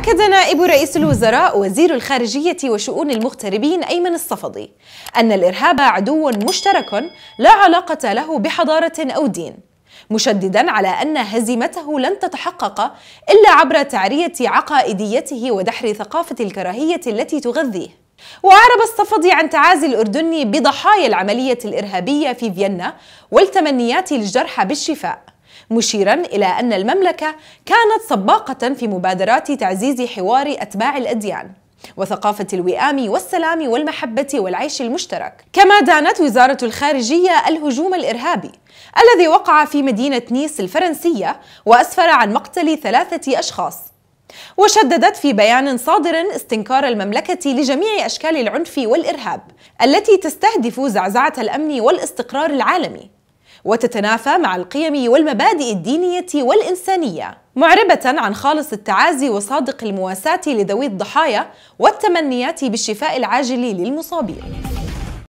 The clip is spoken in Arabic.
أكد نائب رئيس الوزراء وزير الخارجية وشؤون المغتربين أيمن الصفدي أن الإرهاب عدو مشترك لا علاقة له بحضارة أو دين مشددا على أن هزيمته لن تتحقق إلا عبر تعرية عقائديته ودحر ثقافة الكراهية التي تغذيه وأعرب الصفدي عن تعازي الأردني بضحايا العملية الإرهابية في فيينا والتمنيات الجرحى بالشفاء مشيرا إلى أن المملكة كانت سباقة في مبادرات تعزيز حوار أتباع الأديان وثقافة الوئام والسلام والمحبة والعيش المشترك كما دانت وزارة الخارجية الهجوم الإرهابي الذي وقع في مدينة نيس الفرنسية وأسفر عن مقتل ثلاثة أشخاص وشددت في بيان صادر استنكار المملكة لجميع أشكال العنف والإرهاب التي تستهدف زعزعة الأمن والاستقرار العالمي وتتنافى مع القيم والمبادئ الدينية والإنسانية معربة عن خالص التعازي وصادق المواساة لذوي الضحايا والتمنيات بالشفاء العاجل للمصابين